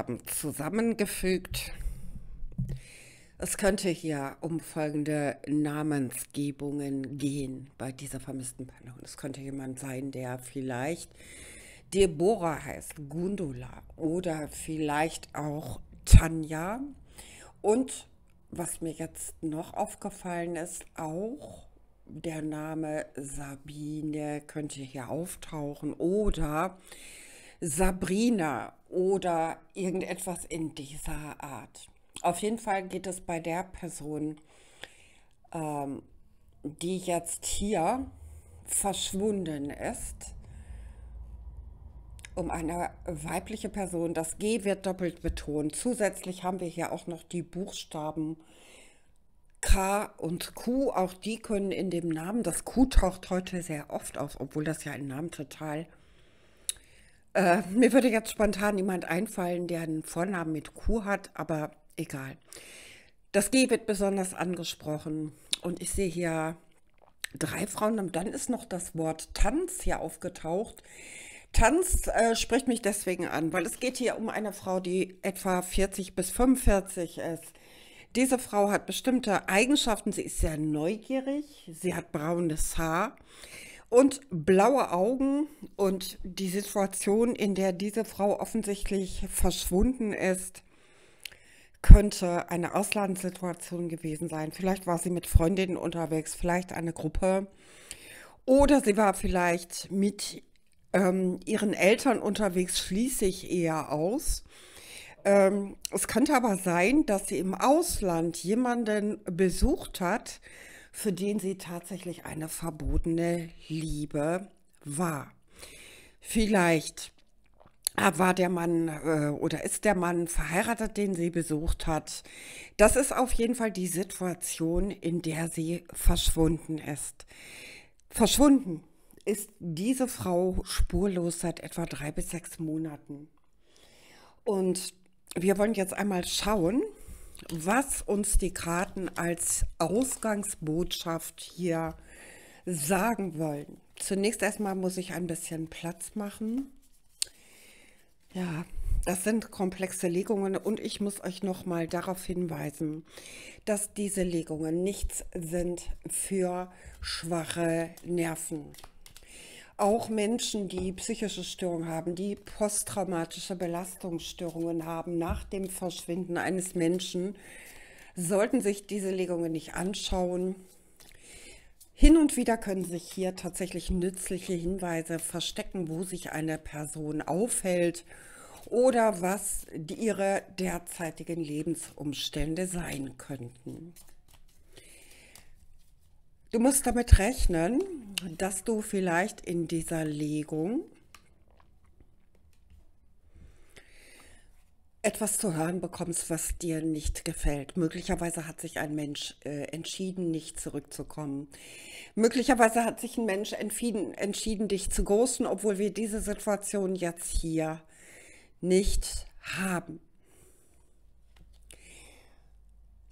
haben, zusammengefügt. Es könnte hier um folgende Namensgebungen gehen bei dieser vermissten Person. Es könnte jemand sein, der vielleicht Deborah heißt, Gundula oder vielleicht auch Tanja. Und was mir jetzt noch aufgefallen ist, auch der Name Sabine könnte hier auftauchen oder Sabrina oder irgendetwas in dieser Art. Auf jeden Fall geht es bei der Person, ähm, die jetzt hier verschwunden ist, um eine weibliche Person. Das G wird doppelt betont. Zusätzlich haben wir hier auch noch die Buchstaben K und Q. Auch die können in dem Namen, das Q taucht heute sehr oft auf, obwohl das ja ein Name total äh, mir würde jetzt spontan jemand einfallen, der einen Vornamen mit Q hat, aber egal. Das G wird besonders angesprochen. Und ich sehe hier drei Frauen und dann ist noch das Wort Tanz hier aufgetaucht. Tanz äh, spricht mich deswegen an, weil es geht hier um eine Frau, die etwa 40 bis 45 ist. Diese Frau hat bestimmte Eigenschaften. Sie ist sehr neugierig, sie hat braunes Haar, und blaue Augen und die Situation, in der diese Frau offensichtlich verschwunden ist, könnte eine Auslandssituation gewesen sein. Vielleicht war sie mit Freundinnen unterwegs, vielleicht eine Gruppe oder sie war vielleicht mit ähm, ihren Eltern unterwegs, schließe ich eher aus. Ähm, es könnte aber sein, dass sie im Ausland jemanden besucht hat, für den sie tatsächlich eine verbotene Liebe war. Vielleicht ah, war der Mann äh, oder ist der Mann verheiratet, den sie besucht hat. Das ist auf jeden Fall die Situation, in der sie verschwunden ist. Verschwunden ist diese Frau spurlos seit etwa drei bis sechs Monaten. Und wir wollen jetzt einmal schauen, was uns die Karten als Ausgangsbotschaft hier sagen wollen. Zunächst erstmal muss ich ein bisschen Platz machen. Ja, das sind komplexe Legungen und ich muss euch nochmal darauf hinweisen, dass diese Legungen nichts sind für schwache Nerven auch Menschen, die psychische Störungen haben, die posttraumatische Belastungsstörungen haben nach dem Verschwinden eines Menschen, sollten sich diese Legungen nicht anschauen. Hin und wieder können sich hier tatsächlich nützliche Hinweise verstecken, wo sich eine Person aufhält oder was ihre derzeitigen Lebensumstände sein könnten. Du musst damit rechnen, dass du vielleicht in dieser Legung etwas zu hören bekommst, was dir nicht gefällt. Möglicherweise hat sich ein Mensch äh, entschieden, nicht zurückzukommen. Möglicherweise hat sich ein Mensch entschieden, entschieden, dich zu ghosten, obwohl wir diese Situation jetzt hier nicht haben.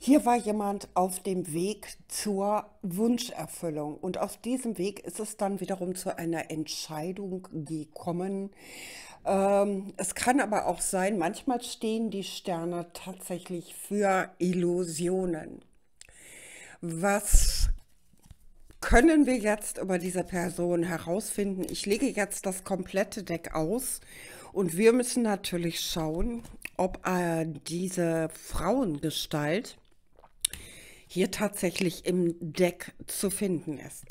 Hier war jemand auf dem Weg zur Wunscherfüllung und auf diesem Weg ist es dann wiederum zu einer Entscheidung gekommen. Ähm, es kann aber auch sein, manchmal stehen die Sterne tatsächlich für Illusionen. Was können wir jetzt über diese Person herausfinden? Ich lege jetzt das komplette Deck aus und wir müssen natürlich schauen, ob äh, diese Frauengestalt hier tatsächlich im Deck zu finden ist.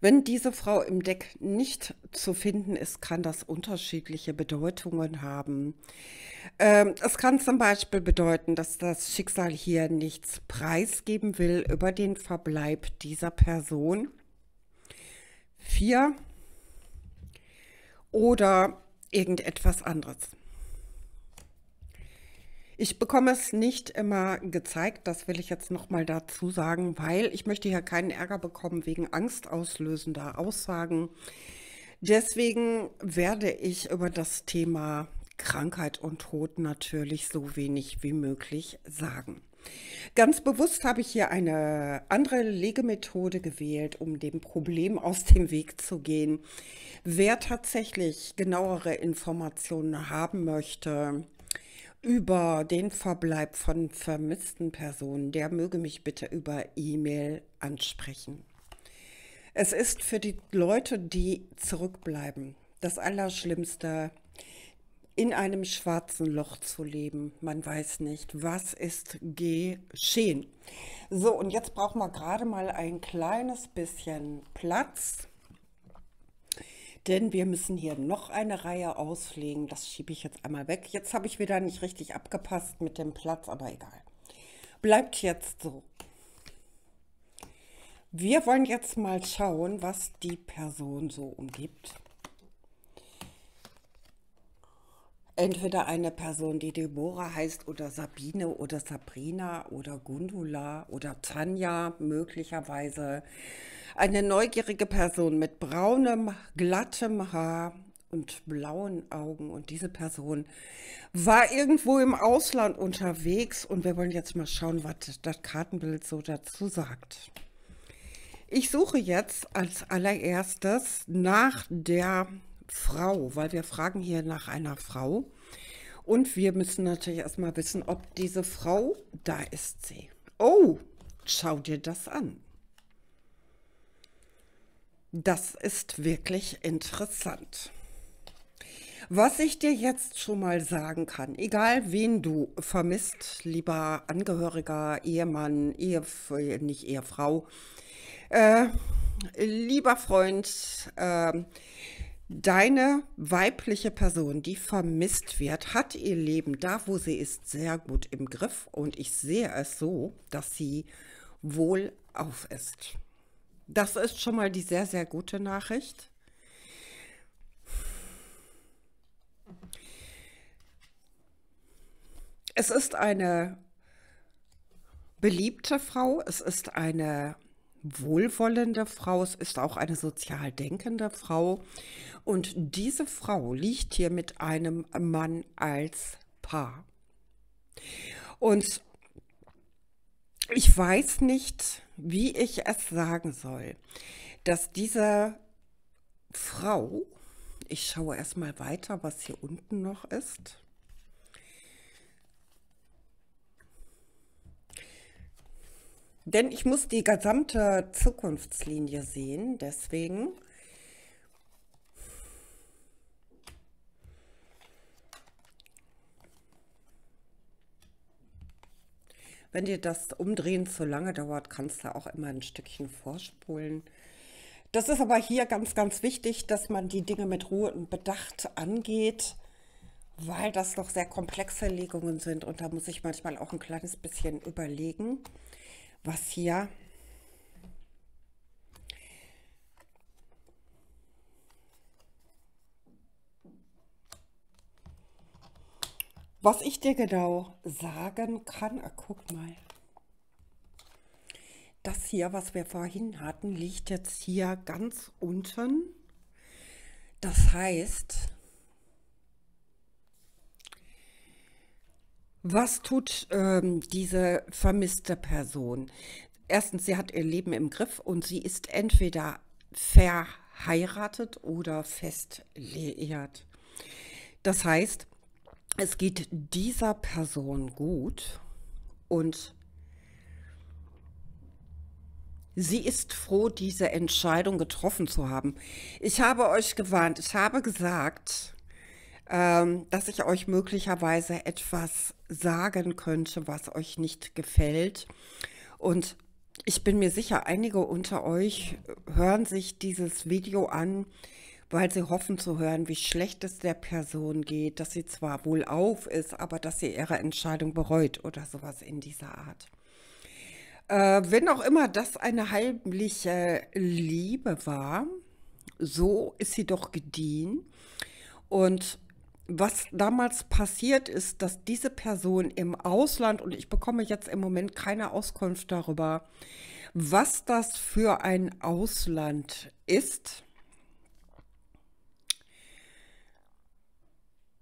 Wenn diese Frau im Deck nicht zu finden ist, kann das unterschiedliche Bedeutungen haben. Ähm, es kann zum Beispiel bedeuten, dass das Schicksal hier nichts preisgeben will über den Verbleib dieser Person. Vier. Oder irgendetwas anderes. Ich bekomme es nicht immer gezeigt, das will ich jetzt nochmal dazu sagen, weil ich möchte hier keinen Ärger bekommen wegen angstauslösender Aussagen. Deswegen werde ich über das Thema Krankheit und Tod natürlich so wenig wie möglich sagen. Ganz bewusst habe ich hier eine andere Legemethode gewählt, um dem Problem aus dem Weg zu gehen. Wer tatsächlich genauere Informationen haben möchte, über den Verbleib von vermissten Personen, der möge mich bitte über E-Mail ansprechen. Es ist für die Leute, die zurückbleiben, das Allerschlimmste, in einem schwarzen Loch zu leben. Man weiß nicht, was ist geschehen. So, und jetzt brauchen wir gerade mal ein kleines bisschen Platz. Denn wir müssen hier noch eine Reihe auslegen. Das schiebe ich jetzt einmal weg. Jetzt habe ich wieder nicht richtig abgepasst mit dem Platz, aber egal. Bleibt jetzt so. Wir wollen jetzt mal schauen, was die Person so umgibt. Entweder eine Person, die Deborah heißt oder Sabine oder Sabrina oder Gundula oder Tanja möglicherweise. Eine neugierige Person mit braunem, glattem Haar und blauen Augen. Und diese Person war irgendwo im Ausland unterwegs. Und wir wollen jetzt mal schauen, was das Kartenbild so dazu sagt. Ich suche jetzt als allererstes nach der Frau, weil wir fragen hier nach einer Frau. Und wir müssen natürlich erstmal wissen, ob diese Frau, da ist sie. Oh, schau dir das an. Das ist wirklich interessant. Was ich dir jetzt schon mal sagen kann, egal wen du vermisst, lieber Angehöriger, Ehemann, Ehef nicht Ehefrau, äh, lieber Freund, äh, Deine weibliche Person, die vermisst wird, hat ihr Leben da, wo sie ist, sehr gut im Griff. Und ich sehe es so, dass sie wohl auf ist. Das ist schon mal die sehr, sehr gute Nachricht. Es ist eine beliebte Frau, es ist eine wohlwollende Frau, es ist auch eine sozial denkende Frau. Und diese Frau liegt hier mit einem Mann als Paar. Und ich weiß nicht, wie ich es sagen soll, dass diese Frau, ich schaue erstmal weiter, was hier unten noch ist. Denn ich muss die gesamte Zukunftslinie sehen, deswegen. Wenn dir das Umdrehen zu lange dauert, kannst du auch immer ein Stückchen vorspulen. Das ist aber hier ganz, ganz wichtig, dass man die Dinge mit Ruhe und Bedacht angeht, weil das noch sehr komplexe Legungen sind und da muss ich manchmal auch ein kleines bisschen überlegen was hier. Was ich dir genau sagen kann, ah, guck mal. Das hier, was wir vorhin hatten, liegt jetzt hier ganz unten. Das heißt, Was tut ähm, diese vermisste Person? Erstens, sie hat ihr Leben im Griff und sie ist entweder verheiratet oder fest liiert. Das heißt, es geht dieser Person gut und Sie ist froh, diese Entscheidung getroffen zu haben. Ich habe euch gewarnt, ich habe gesagt, ähm, dass ich euch möglicherweise etwas sagen könnte, was euch nicht gefällt. Und ich bin mir sicher, einige unter euch hören sich dieses Video an, weil sie hoffen zu hören, wie schlecht es der Person geht, dass sie zwar wohl auf ist, aber dass sie ihre Entscheidung bereut oder sowas in dieser Art. Äh, wenn auch immer das eine heimliche Liebe war, so ist sie doch gediehen. Und was damals passiert ist, dass diese Person im Ausland, und ich bekomme jetzt im Moment keine Auskunft darüber, was das für ein Ausland ist.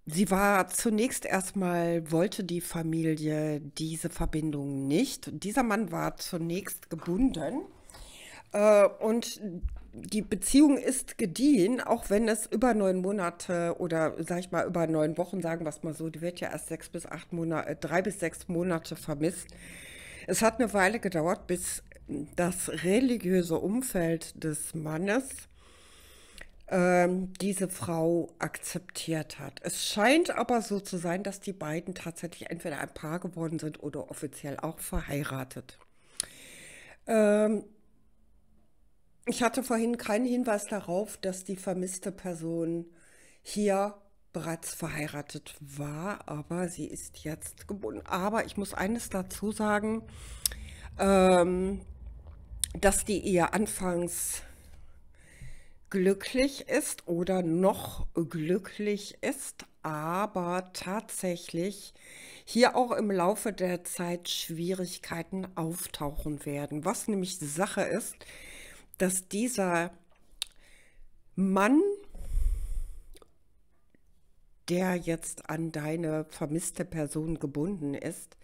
Sie war zunächst erstmal, wollte die Familie diese Verbindung nicht. Dieser Mann war zunächst gebunden. Äh, und die Beziehung ist gediehen, auch wenn es über neun Monate oder sag ich mal über neun Wochen, sagen wir es mal so, die wird ja erst sechs bis acht Monate, äh, drei bis sechs Monate vermisst. Es hat eine Weile gedauert, bis das religiöse Umfeld des Mannes ähm, diese Frau akzeptiert hat. Es scheint aber so zu sein, dass die beiden tatsächlich entweder ein Paar geworden sind oder offiziell auch verheiratet. Ähm, ich hatte vorhin keinen Hinweis darauf, dass die vermisste Person hier bereits verheiratet war, aber sie ist jetzt gebunden. Aber ich muss eines dazu sagen, ähm, dass die Ehe anfangs glücklich ist oder noch glücklich ist, aber tatsächlich hier auch im Laufe der Zeit Schwierigkeiten auftauchen werden. Was nämlich Sache ist, dass dieser Mann, der jetzt an deine vermisste Person gebunden ist,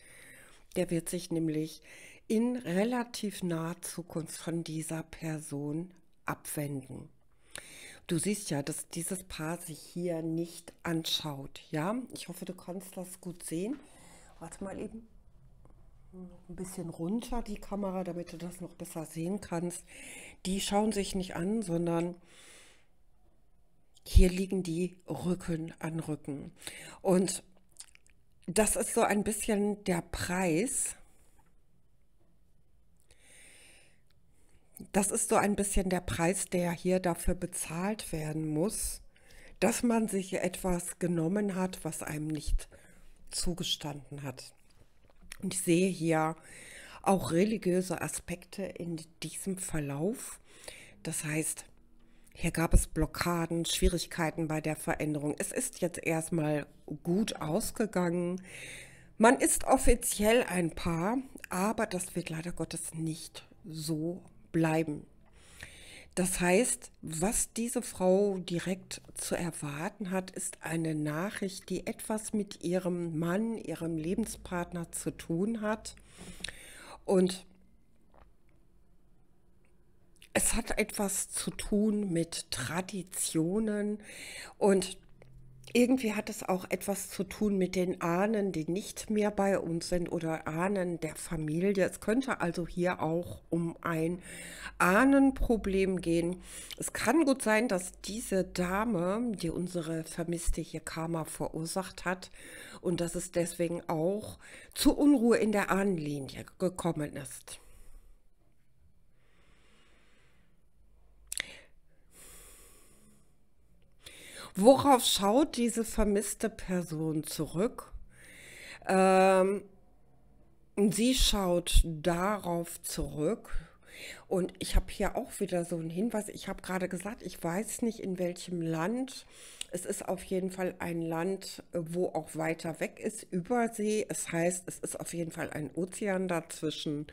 der wird sich nämlich in relativ naher Zukunft von dieser Person abwenden. Du siehst ja, dass dieses Paar sich hier nicht anschaut. Ja, ich hoffe, du kannst das gut sehen. Warte mal eben ein bisschen runter die Kamera, damit du das noch besser sehen kannst. Die schauen sich nicht an, sondern hier liegen die Rücken an Rücken. Und das ist so ein bisschen der Preis. Das ist so ein bisschen der Preis, der hier dafür bezahlt werden muss, dass man sich etwas genommen hat, was einem nicht zugestanden hat. Und ich sehe hier auch religiöse Aspekte in diesem Verlauf. Das heißt, hier gab es Blockaden, Schwierigkeiten bei der Veränderung. Es ist jetzt erstmal gut ausgegangen. Man ist offiziell ein Paar, aber das wird leider Gottes nicht so bleiben. Das heißt, was diese Frau direkt zu erwarten hat, ist eine Nachricht, die etwas mit ihrem Mann, ihrem Lebenspartner zu tun hat. Und es hat etwas zu tun mit Traditionen und irgendwie hat es auch etwas zu tun mit den Ahnen, die nicht mehr bei uns sind oder Ahnen der Familie. Es könnte also hier auch um ein Ahnenproblem gehen. Es kann gut sein, dass diese Dame, die unsere Vermisste hier Karma verursacht hat, und dass es deswegen auch zu Unruhe in der Ahnenlinie gekommen ist. Worauf schaut diese vermisste Person zurück? Ähm, sie schaut darauf zurück. Und ich habe hier auch wieder so einen Hinweis. Ich habe gerade gesagt, ich weiß nicht, in welchem Land. Es ist auf jeden Fall ein Land, wo auch weiter weg ist, Übersee. Es heißt, es ist auf jeden Fall ein Ozean dazwischen.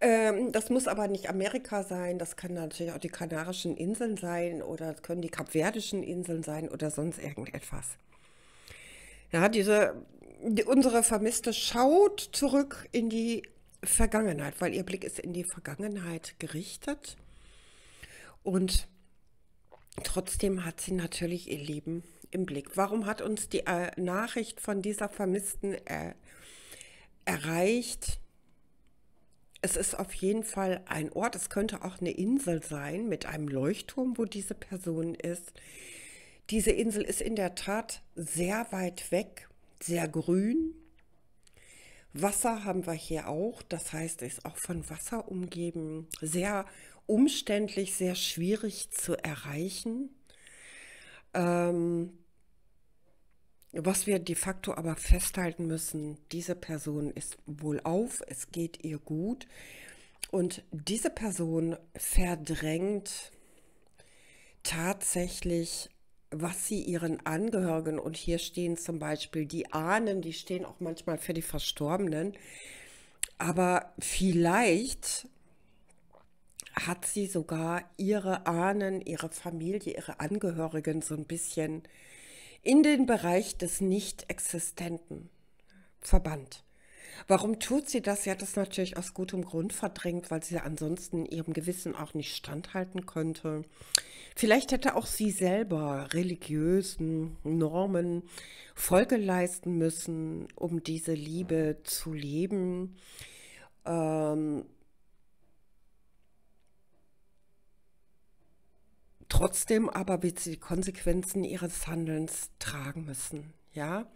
Ähm, das muss aber nicht Amerika sein, das kann natürlich auch die Kanarischen Inseln sein oder können die Kapverdischen Inseln sein oder sonst irgendetwas. Ja, diese, die, unsere Vermisste schaut zurück in die Vergangenheit, weil ihr Blick ist in die Vergangenheit gerichtet. Und trotzdem hat sie natürlich ihr Leben im Blick. Warum hat uns die äh, Nachricht von dieser Vermissten äh, erreicht? Es ist auf jeden Fall ein Ort, es könnte auch eine Insel sein mit einem Leuchtturm, wo diese Person ist. Diese Insel ist in der Tat sehr weit weg, sehr grün. Wasser haben wir hier auch, das heißt, es ist auch von Wasser umgeben, sehr umständlich, sehr schwierig zu erreichen. Ähm, was wir de facto aber festhalten müssen, diese Person ist wohlauf, es geht ihr gut und diese Person verdrängt tatsächlich, was sie ihren Angehörigen, und hier stehen zum Beispiel die Ahnen, die stehen auch manchmal für die Verstorbenen, aber vielleicht hat sie sogar ihre Ahnen, ihre Familie, ihre Angehörigen so ein bisschen äh, in den Bereich des Nicht-Existenten verbannt. Warum tut sie das? Sie hat das natürlich aus gutem Grund verdrängt, weil sie ansonsten ihrem Gewissen auch nicht standhalten könnte. Vielleicht hätte auch sie selber religiösen Normen Folge leisten müssen, um diese Liebe zu leben. Ähm, trotzdem aber wird sie die Konsequenzen ihres Handelns tragen müssen. Ja.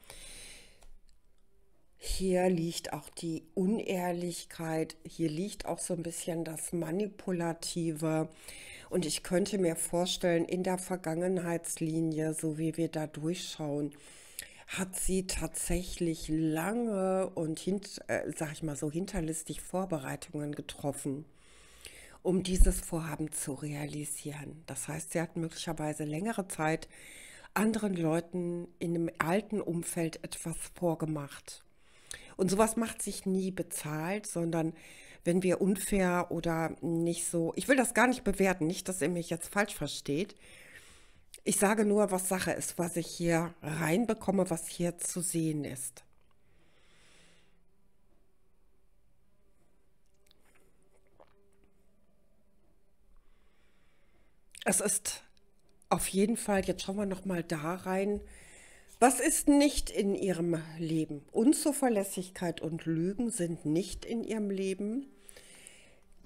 Hier liegt auch die Unehrlichkeit, hier liegt auch so ein bisschen das Manipulative. Und ich könnte mir vorstellen, in der Vergangenheitslinie, so wie wir da durchschauen, hat sie tatsächlich lange und, äh, sag ich mal so, hinterlistig Vorbereitungen getroffen um dieses Vorhaben zu realisieren. Das heißt, sie hat möglicherweise längere Zeit anderen Leuten in einem alten Umfeld etwas vorgemacht. Und sowas macht sich nie bezahlt, sondern wenn wir unfair oder nicht so, ich will das gar nicht bewerten, nicht, dass ihr mich jetzt falsch versteht. Ich sage nur, was Sache ist, was ich hier reinbekomme, was hier zu sehen ist. Es ist auf jeden Fall, jetzt schauen wir nochmal da rein. Was ist nicht in ihrem Leben? Unzuverlässigkeit und Lügen sind nicht in ihrem Leben.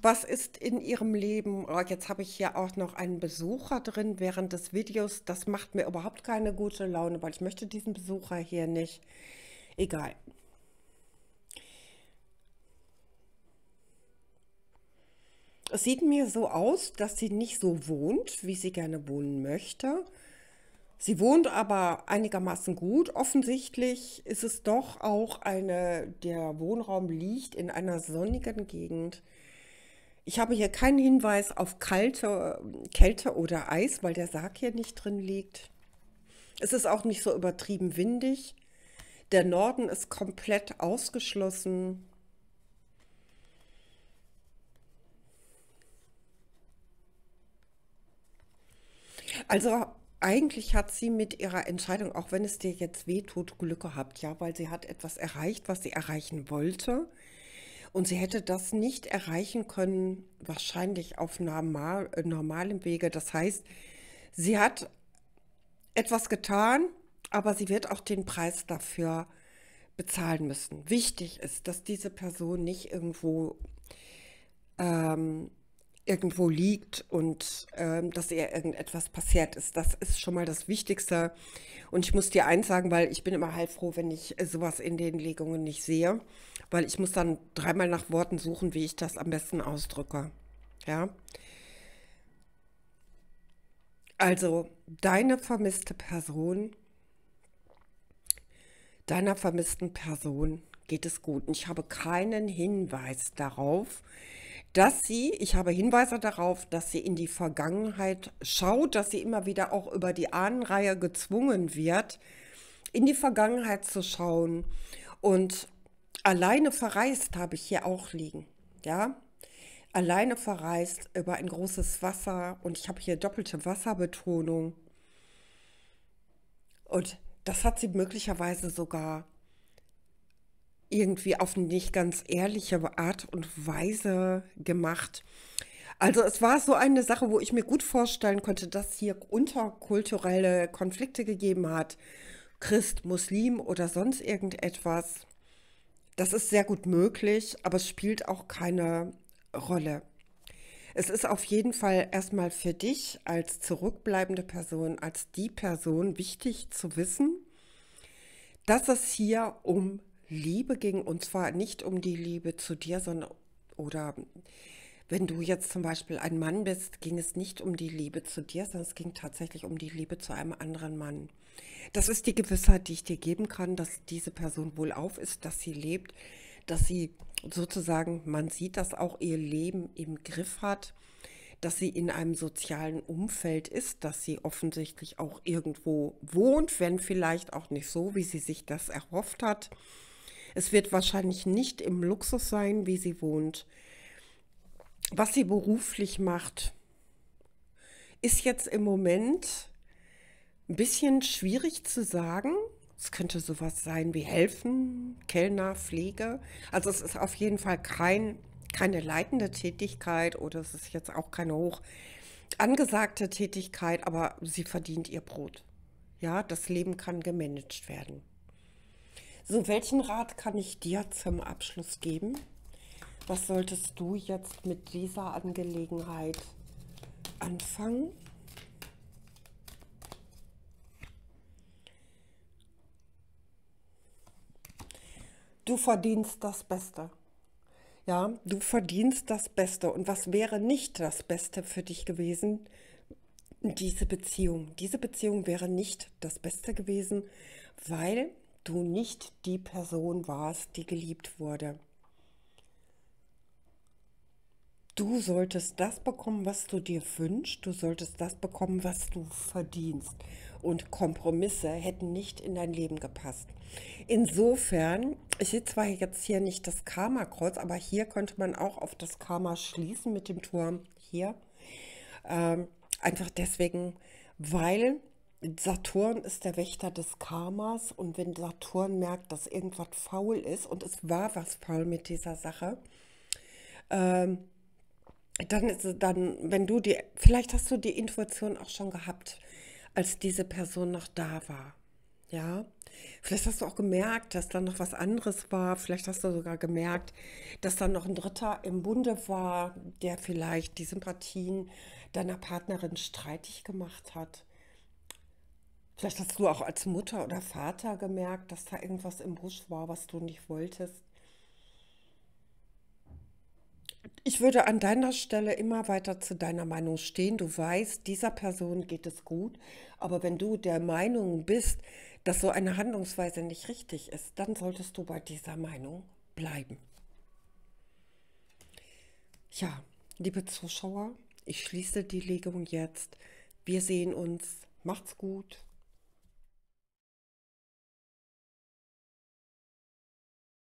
Was ist in ihrem Leben? Oh, jetzt habe ich hier auch noch einen Besucher drin während des Videos. Das macht mir überhaupt keine gute Laune, weil ich möchte diesen Besucher hier nicht. Egal. Es sieht mir so aus, dass sie nicht so wohnt, wie sie gerne wohnen möchte. Sie wohnt aber einigermaßen gut. Offensichtlich ist es doch auch eine, der Wohnraum liegt in einer sonnigen Gegend. Ich habe hier keinen Hinweis auf kalte Kälte oder Eis, weil der Sarg hier nicht drin liegt. Es ist auch nicht so übertrieben windig. Der Norden ist komplett ausgeschlossen. Also eigentlich hat sie mit ihrer Entscheidung, auch wenn es dir jetzt wehtut, Glück gehabt, ja, weil sie hat etwas erreicht, was sie erreichen wollte. Und sie hätte das nicht erreichen können, wahrscheinlich auf normal, äh, normalem Wege. Das heißt, sie hat etwas getan, aber sie wird auch den Preis dafür bezahlen müssen. Wichtig ist, dass diese Person nicht irgendwo ähm, irgendwo liegt und ähm, dass ihr irgendetwas passiert ist. Das ist schon mal das Wichtigste. Und ich muss dir eins sagen, weil ich bin immer halt froh, wenn ich äh, sowas in den Legungen nicht sehe, weil ich muss dann dreimal nach Worten suchen, wie ich das am besten ausdrücke. Ja. Also deine vermisste Person, deiner vermissten Person geht es gut. Und ich habe keinen Hinweis darauf, dass sie, ich habe Hinweise darauf, dass sie in die Vergangenheit schaut, dass sie immer wieder auch über die Ahnenreihe gezwungen wird, in die Vergangenheit zu schauen. Und alleine verreist habe ich hier auch liegen. Ja, alleine verreist über ein großes Wasser und ich habe hier doppelte Wasserbetonung. Und das hat sie möglicherweise sogar irgendwie auf nicht ganz ehrliche Art und Weise gemacht. Also es war so eine Sache, wo ich mir gut vorstellen konnte, dass hier unterkulturelle Konflikte gegeben hat. Christ, Muslim oder sonst irgendetwas. Das ist sehr gut möglich, aber es spielt auch keine Rolle. Es ist auf jeden Fall erstmal für dich als zurückbleibende Person, als die Person wichtig zu wissen, dass es hier um Liebe ging und zwar nicht um die Liebe zu dir, sondern oder wenn du jetzt zum Beispiel ein Mann bist, ging es nicht um die Liebe zu dir, sondern es ging tatsächlich um die Liebe zu einem anderen Mann. Das ist die Gewissheit, die ich dir geben kann, dass diese Person wohl auf ist, dass sie lebt, dass sie sozusagen, man sieht, dass auch ihr Leben im Griff hat, dass sie in einem sozialen Umfeld ist, dass sie offensichtlich auch irgendwo wohnt, wenn vielleicht auch nicht so, wie sie sich das erhofft hat. Es wird wahrscheinlich nicht im Luxus sein, wie sie wohnt. Was sie beruflich macht, ist jetzt im Moment ein bisschen schwierig zu sagen. Es könnte sowas sein wie helfen, Kellner, Pflege. Also es ist auf jeden Fall kein, keine leitende Tätigkeit oder es ist jetzt auch keine hoch angesagte Tätigkeit, aber sie verdient ihr Brot. Ja, das Leben kann gemanagt werden. So, welchen Rat kann ich dir zum Abschluss geben? Was solltest du jetzt mit dieser Angelegenheit anfangen? Du verdienst das Beste. Ja, du verdienst das Beste. Und was wäre nicht das Beste für dich gewesen? Diese Beziehung. Diese Beziehung wäre nicht das Beste gewesen, weil du nicht die Person warst, die geliebt wurde. Du solltest das bekommen, was du dir wünschst, du solltest das bekommen, was du verdienst. Und Kompromisse hätten nicht in dein Leben gepasst. Insofern, ich sehe zwar jetzt hier nicht das Karma-Kreuz, aber hier könnte man auch auf das Karma schließen mit dem Turm hier. Ähm, einfach deswegen, weil Saturn ist der Wächter des Karmas und wenn Saturn merkt, dass irgendwas faul ist und es war was faul mit dieser Sache, ähm, dann ist es dann, wenn du die, vielleicht hast du die Intuition auch schon gehabt, als diese Person noch da war. Ja, vielleicht hast du auch gemerkt, dass dann noch was anderes war. Vielleicht hast du sogar gemerkt, dass dann noch ein Dritter im Bunde war, der vielleicht die Sympathien deiner Partnerin streitig gemacht hat. Vielleicht hast du auch als Mutter oder Vater gemerkt, dass da irgendwas im Busch war, was du nicht wolltest. Ich würde an deiner Stelle immer weiter zu deiner Meinung stehen. Du weißt, dieser Person geht es gut, aber wenn du der Meinung bist, dass so eine Handlungsweise nicht richtig ist, dann solltest du bei dieser Meinung bleiben. Ja, liebe Zuschauer, ich schließe die Legung jetzt. Wir sehen uns. Macht's gut.